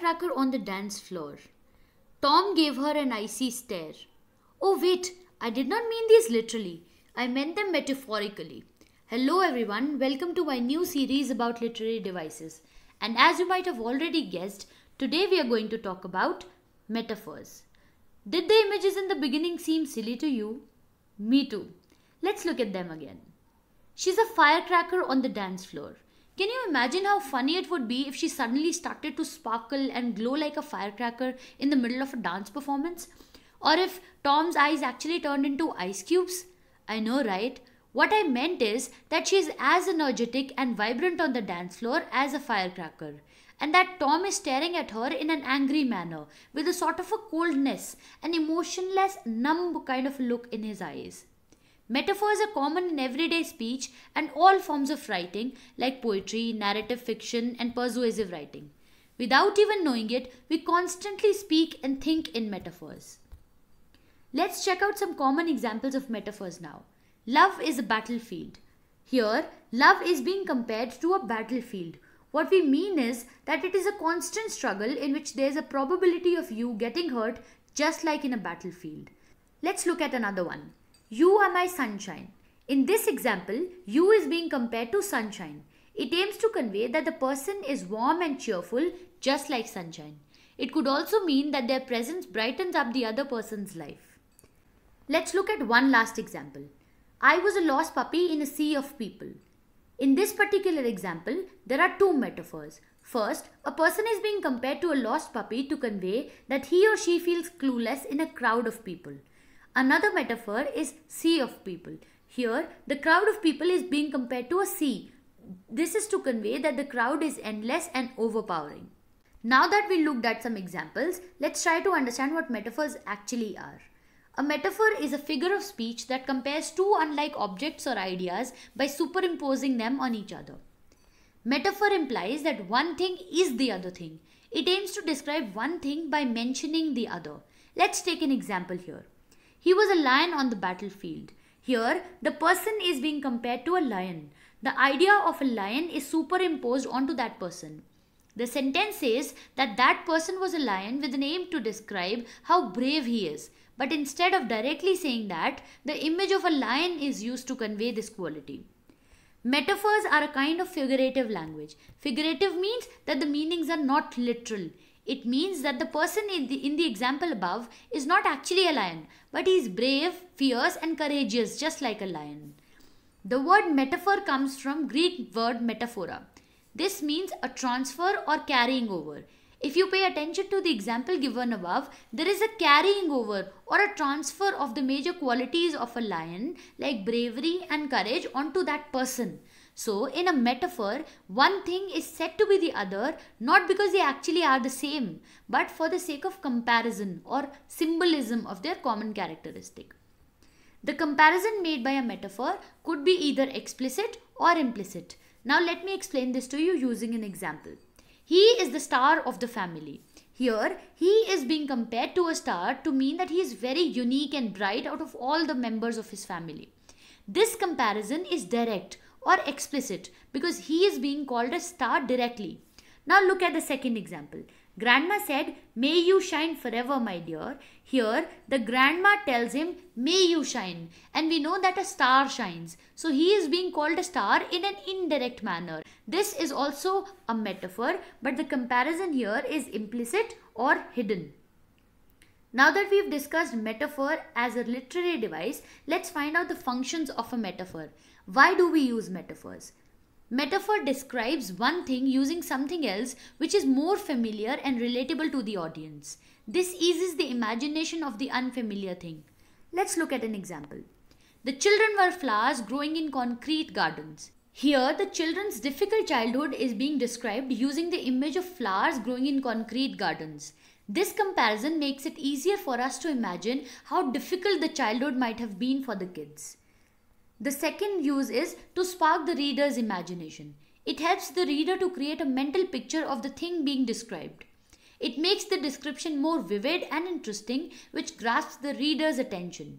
firecracker on the dance floor. Tom gave her an icy stare. Oh, wait, I did not mean these literally. I meant them metaphorically. Hello, everyone. Welcome to my new series about literary devices. And as you might have already guessed, today we are going to talk about metaphors. Did the images in the beginning seem silly to you? Me too. Let's look at them again. She's a firecracker on the dance floor. Can you imagine how funny it would be if she suddenly started to sparkle and glow like a firecracker in the middle of a dance performance? Or if Tom's eyes actually turned into ice cubes? I know, right? What I meant is that she is as energetic and vibrant on the dance floor as a firecracker, and that Tom is staring at her in an angry manner, with a sort of a coldness, an emotionless, numb kind of look in his eyes. Metaphors are common in everyday speech and all forms of writing like poetry, narrative fiction, and persuasive writing. Without even knowing it, we constantly speak and think in metaphors. Let's check out some common examples of metaphors now. Love is a battlefield. Here, love is being compared to a battlefield. What we mean is that it is a constant struggle in which there is a probability of you getting hurt just like in a battlefield. Let's look at another one. You are my sunshine. In this example, you is being compared to sunshine. It aims to convey that the person is warm and cheerful just like sunshine. It could also mean that their presence brightens up the other person's life. Let's look at one last example. I was a lost puppy in a sea of people. In this particular example, there are two metaphors. First, a person is being compared to a lost puppy to convey that he or she feels clueless in a crowd of people. Another metaphor is sea of people. Here, the crowd of people is being compared to a sea. This is to convey that the crowd is endless and overpowering. Now that we looked at some examples, let's try to understand what metaphors actually are. A metaphor is a figure of speech that compares two unlike objects or ideas by superimposing them on each other. Metaphor implies that one thing is the other thing. It aims to describe one thing by mentioning the other. Let's take an example here. He was a lion on the battlefield. Here, the person is being compared to a lion. The idea of a lion is superimposed onto that person. The sentence says that that person was a lion with an aim to describe how brave he is. But instead of directly saying that, the image of a lion is used to convey this quality. Metaphors are a kind of figurative language. Figurative means that the meanings are not literal. It means that the person in the, in the example above is not actually a lion, but he is brave, fierce and courageous just like a lion. The word metaphor comes from Greek word metaphora. This means a transfer or carrying over. If you pay attention to the example given above, there is a carrying over or a transfer of the major qualities of a lion like bravery and courage onto that person. So, in a metaphor, one thing is said to be the other not because they actually are the same, but for the sake of comparison or symbolism of their common characteristic. The comparison made by a metaphor could be either explicit or implicit. Now, let me explain this to you using an example. He is the star of the family. Here, he is being compared to a star to mean that he is very unique and bright out of all the members of his family. This comparison is direct or explicit because he is being called a star directly. Now look at the second example. Grandma said, May you shine forever, my dear. Here, the grandma tells him, May you shine. And we know that a star shines. So he is being called a star in an indirect manner. This is also a metaphor, but the comparison here is implicit or hidden. Now that we've discussed metaphor as a literary device, let's find out the functions of a metaphor. Why do we use metaphors? Metaphor describes one thing using something else which is more familiar and relatable to the audience. This eases the imagination of the unfamiliar thing. Let's look at an example. The children were flowers growing in concrete gardens. Here, the children's difficult childhood is being described using the image of flowers growing in concrete gardens. This comparison makes it easier for us to imagine how difficult the childhood might have been for the kids. The second use is to spark the reader's imagination. It helps the reader to create a mental picture of the thing being described. It makes the description more vivid and interesting, which grasps the reader's attention.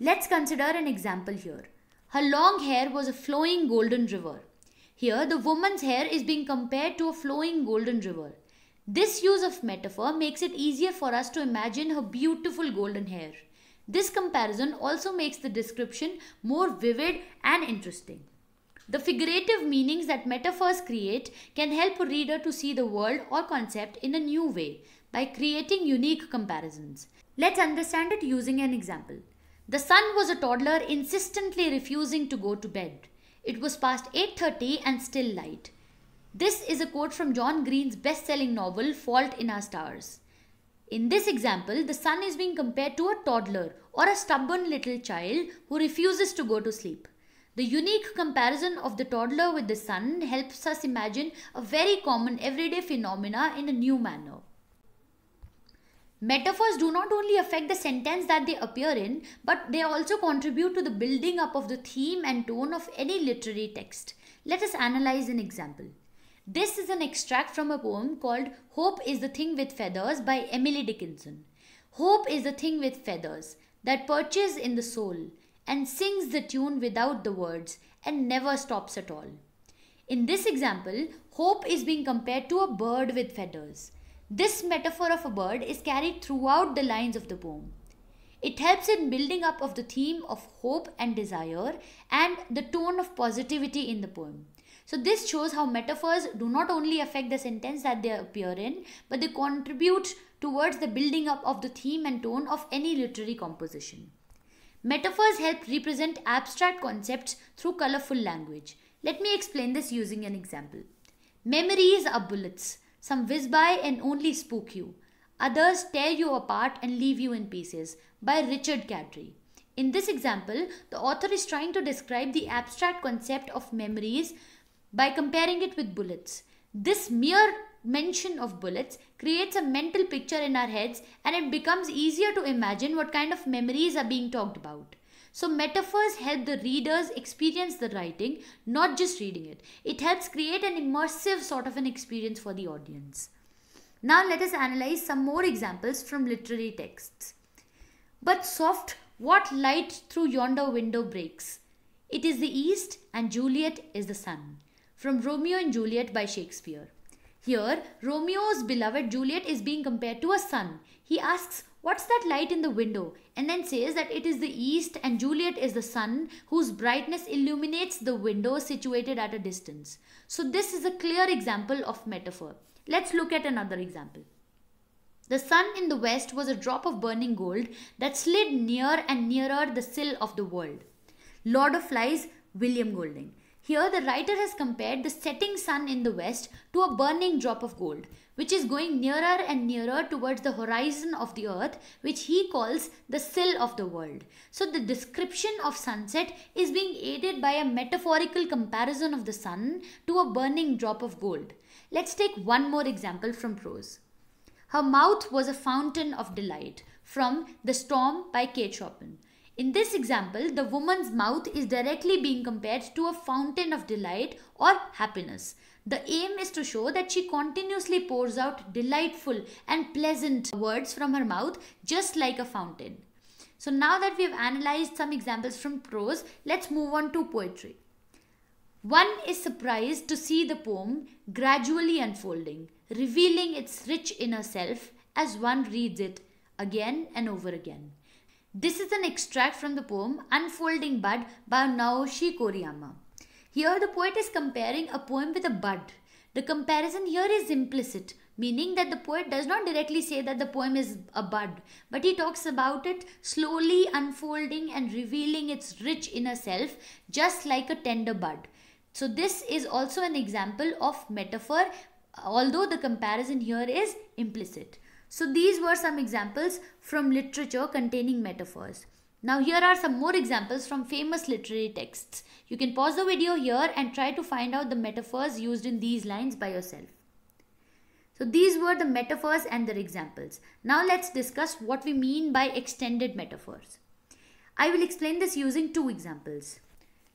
Let's consider an example here. Her long hair was a flowing golden river. Here, the woman's hair is being compared to a flowing golden river. This use of metaphor makes it easier for us to imagine her beautiful golden hair. This comparison also makes the description more vivid and interesting. The figurative meanings that metaphors create can help a reader to see the world or concept in a new way by creating unique comparisons. Let's understand it using an example. The son was a toddler insistently refusing to go to bed. It was past 8:30 and still light. This is a quote from John Green's best-selling novel Fault in Our Stars. In this example, the son is being compared to a toddler or a stubborn little child who refuses to go to sleep. The unique comparison of the toddler with the sun helps us imagine a very common everyday phenomena in a new manner. Metaphors do not only affect the sentence that they appear in, but they also contribute to the building up of the theme and tone of any literary text. Let us analyze an example. This is an extract from a poem called Hope is the Thing with Feathers by Emily Dickinson. Hope is the thing with feathers that perches in the soul and sings the tune without the words and never stops at all. In this example, hope is being compared to a bird with feathers. This metaphor of a bird is carried throughout the lines of the poem. It helps in building up of the theme of hope and desire and the tone of positivity in the poem. So this shows how metaphors do not only affect the sentence that they appear in, but they contribute towards the building up of the theme and tone of any literary composition. Metaphors help represent abstract concepts through colorful language. Let me explain this using an example. Memories are bullets. Some whiz by and only spook you. Others tear you apart and leave you in pieces by Richard Cadry. In this example, the author is trying to describe the abstract concept of memories by comparing it with bullets. This mere mention of bullets creates a mental picture in our heads and it becomes easier to imagine what kind of memories are being talked about. So, metaphors help the readers experience the writing, not just reading it. It helps create an immersive sort of an experience for the audience. Now, let us analyze some more examples from literary texts. But soft, what light through yonder window breaks? It is the east, and Juliet is the sun from Romeo and Juliet by Shakespeare. Here, Romeo's beloved Juliet is being compared to a sun. He asks, What's that light in the window? and then says that it is the east and Juliet is the sun whose brightness illuminates the window situated at a distance. So, this is a clear example of metaphor. Let's look at another example. The sun in the west was a drop of burning gold that slid near and nearer the sill of the world. Lord of Flies, William Golding. Here, the writer has compared the setting sun in the west to a burning drop of gold, which is going nearer and nearer towards the horizon of the earth, which he calls the sill of the world. So, the description of sunset is being aided by a metaphorical comparison of the sun to a burning drop of gold. Let's take one more example from prose. Her mouth was a fountain of delight from The Storm by Kate Chopin. In this example, the woman's mouth is directly being compared to a fountain of delight or happiness. The aim is to show that she continuously pours out delightful and pleasant words from her mouth, just like a fountain. So, now that we have analyzed some examples from prose, let's move on to poetry. One is surprised to see the poem gradually unfolding, revealing its rich inner self as one reads it again and over again. This is an extract from the poem Unfolding Bud by Naoshi Koriyama. Here the poet is comparing a poem with a bud. The comparison here is implicit, meaning that the poet does not directly say that the poem is a bud, but he talks about it slowly unfolding and revealing its rich inner self, just like a tender bud. So this is also an example of metaphor, although the comparison here is implicit. So these were some examples from literature containing metaphors. Now here are some more examples from famous literary texts. You can pause the video here and try to find out the metaphors used in these lines by yourself. So these were the metaphors and their examples. Now let's discuss what we mean by extended metaphors. I will explain this using two examples.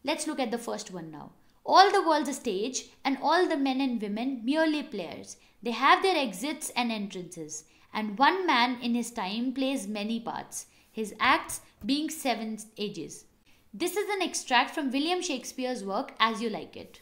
Let's look at the first one now. All the world's a stage and all the men and women merely players. They have their exits and entrances and one man in his time plays many parts, his acts being seven ages. This is an extract from William Shakespeare's work As You Like It.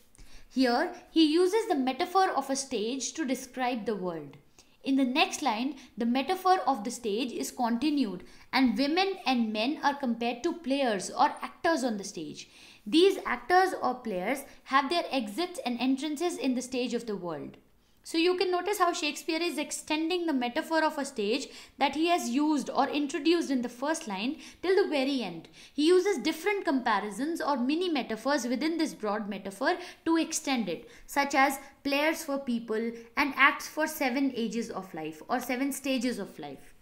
Here, he uses the metaphor of a stage to describe the world. In the next line, the metaphor of the stage is continued and women and men are compared to players or actors on the stage. These actors or players have their exits and entrances in the stage of the world. So you can notice how Shakespeare is extending the metaphor of a stage that he has used or introduced in the first line till the very end. He uses different comparisons or mini metaphors within this broad metaphor to extend it, such as players for people and acts for seven ages of life or seven stages of life.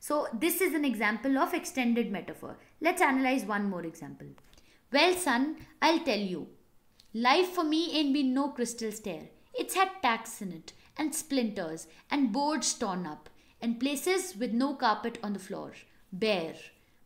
So this is an example of extended metaphor. Let's analyze one more example. Well son, I'll tell you. Life for me ain't been no crystal stair. It's had tacks in it, and splinters, and boards torn up, and places with no carpet on the floor, bare.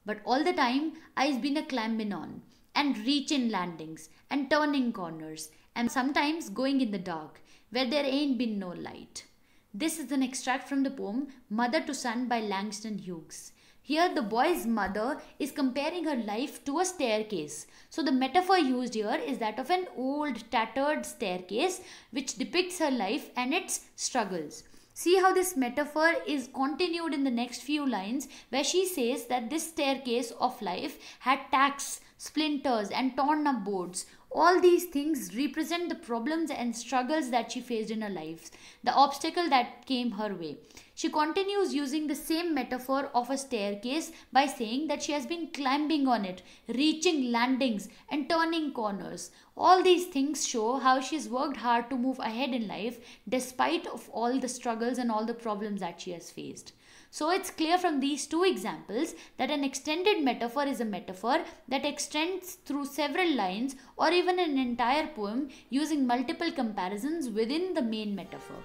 But all the time I've been a climbing on, and reaching landings, and turning corners, and sometimes going in the dark, where there ain't been no light. This is an extract from the poem Mother to Son by Langston Hughes. Here, the boy's mother is comparing her life to a staircase. So, the metaphor used here is that of an old, tattered staircase which depicts her life and its struggles. See how this metaphor is continued in the next few lines where she says that this staircase of life had tacks, splinters and torn up boards. All these things represent the problems and struggles that she faced in her life, the obstacle that came her way. She continues using the same metaphor of a staircase by saying that she has been climbing on it, reaching landings and turning corners. All these things show how she's worked hard to move ahead in life despite of all the struggles and all the problems that she has faced. So it's clear from these two examples that an extended metaphor is a metaphor that extends through several lines or even an entire poem using multiple comparisons within the main metaphor.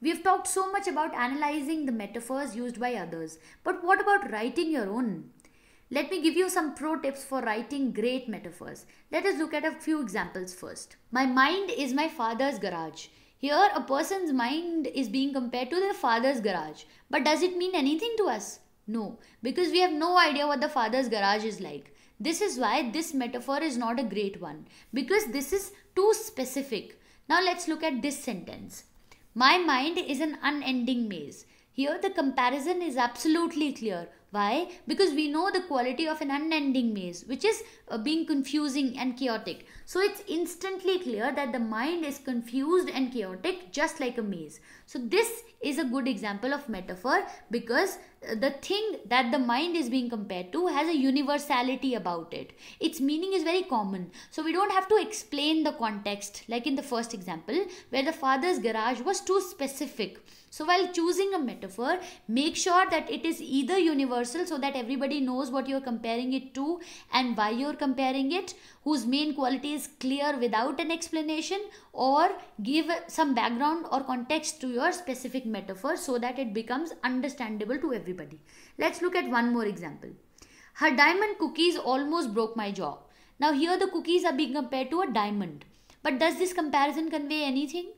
We have talked so much about analyzing the metaphors used by others, but what about writing your own? Let me give you some pro tips for writing great metaphors. Let us look at a few examples first. My mind is my father's garage. Here, a person's mind is being compared to their father's garage. But does it mean anything to us? No, because we have no idea what the father's garage is like. This is why this metaphor is not a great one, because this is too specific. Now, let's look at this sentence. My mind is an unending maze. Here the comparison is absolutely clear. Why? Because we know the quality of an unending maze, which is uh, being confusing and chaotic. So it's instantly clear that the mind is confused and chaotic just like a maze. So this is a good example of metaphor because the thing that the mind is being compared to has a universality about it. Its meaning is very common. So we don't have to explain the context like in the first example where the father's garage was too specific. So while choosing a metaphor, make sure that it is either universal so that everybody knows what you're comparing it to and why you're comparing it, whose main quality is clear without an explanation or give some background or context to your specific metaphor so that it becomes understandable to everybody. Let's look at one more example. Her diamond cookies almost broke my jaw. Now here the cookies are being compared to a diamond. But does this comparison convey anything?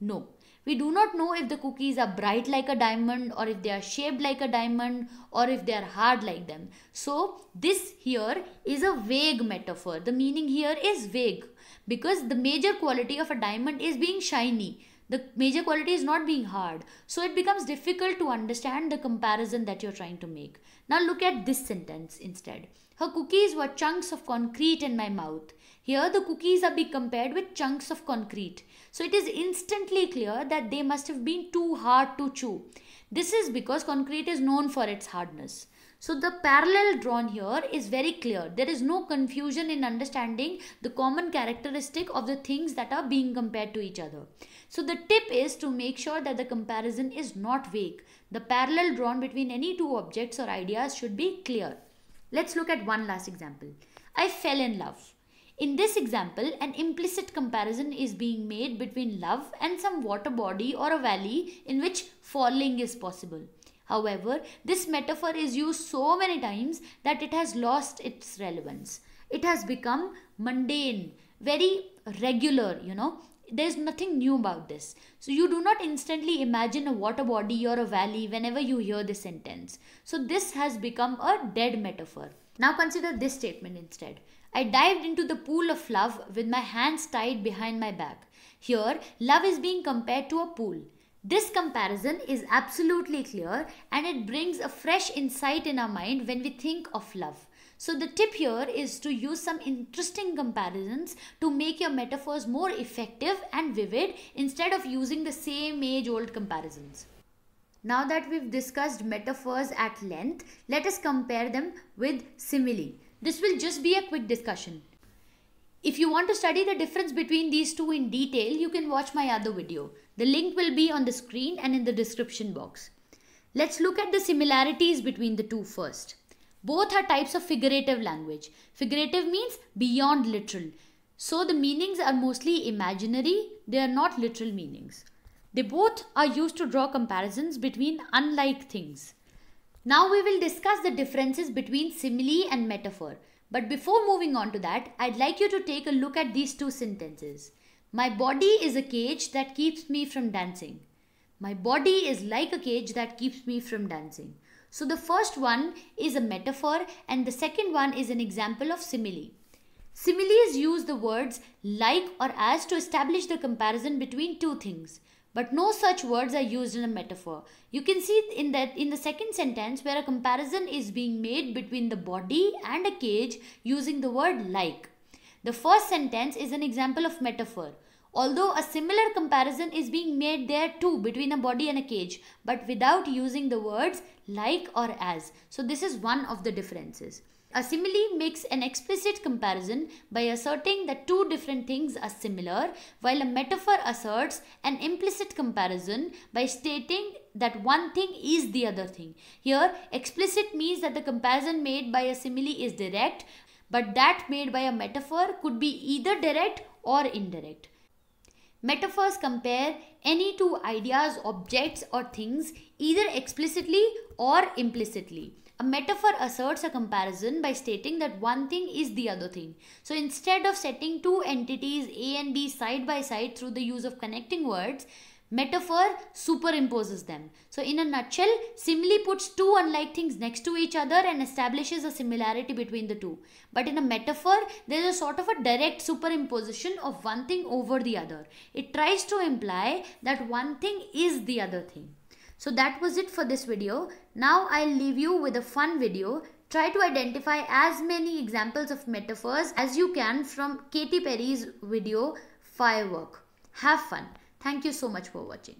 No. We do not know if the cookies are bright like a diamond or if they are shaped like a diamond or if they are hard like them. So this here is a vague metaphor. The meaning here is vague because the major quality of a diamond is being shiny. The major quality is not being hard. So it becomes difficult to understand the comparison that you're trying to make. Now look at this sentence instead. Her cookies were chunks of concrete in my mouth. Here the cookies are being compared with chunks of concrete. So it is instantly clear that they must have been too hard to chew. This is because concrete is known for its hardness. So the parallel drawn here is very clear. There is no confusion in understanding the common characteristic of the things that are being compared to each other. So the tip is to make sure that the comparison is not vague. The parallel drawn between any two objects or ideas should be clear. Let's look at one last example. I fell in love. In this example, an implicit comparison is being made between love and some water body or a valley in which falling is possible. However, this metaphor is used so many times that it has lost its relevance. It has become mundane, very regular, you know. There's nothing new about this. So you do not instantly imagine a water body or a valley whenever you hear this sentence. So this has become a dead metaphor. Now consider this statement instead. I dived into the pool of love with my hands tied behind my back. Here, love is being compared to a pool. This comparison is absolutely clear and it brings a fresh insight in our mind when we think of love. So the tip here is to use some interesting comparisons to make your metaphors more effective and vivid instead of using the same age old comparisons. Now that we've discussed metaphors at length, let us compare them with simile. This will just be a quick discussion. If you want to study the difference between these two in detail, you can watch my other video. The link will be on the screen and in the description box. Let's look at the similarities between the two first. Both are types of figurative language. Figurative means beyond literal. So the meanings are mostly imaginary, they are not literal meanings. They both are used to draw comparisons between unlike things. Now we will discuss the differences between simile and metaphor. But before moving on to that, I'd like you to take a look at these two sentences. My body is a cage that keeps me from dancing. My body is like a cage that keeps me from dancing. So the first one is a metaphor and the second one is an example of simile. Similes use the words like or as to establish the comparison between two things. But no such words are used in a metaphor. You can see in that in the second sentence where a comparison is being made between the body and a cage using the word like. The first sentence is an example of metaphor. Although a similar comparison is being made there too between a body and a cage, but without using the words like or as. So this is one of the differences. A simile makes an explicit comparison by asserting that two different things are similar, while a metaphor asserts an implicit comparison by stating that one thing is the other thing. Here, explicit means that the comparison made by a simile is direct, but that made by a metaphor could be either direct or indirect. Metaphors compare any two ideas, objects, or things either explicitly or implicitly. A metaphor asserts a comparison by stating that one thing is the other thing. So instead of setting two entities A and B side by side through the use of connecting words, metaphor superimposes them. So in a nutshell, simile puts two unlike things next to each other and establishes a similarity between the two. But in a metaphor, there is a sort of a direct superimposition of one thing over the other. It tries to imply that one thing is the other thing. So that was it for this video. Now I'll leave you with a fun video. Try to identify as many examples of metaphors as you can from Katy Perry's video Firework. Have fun. Thank you so much for watching.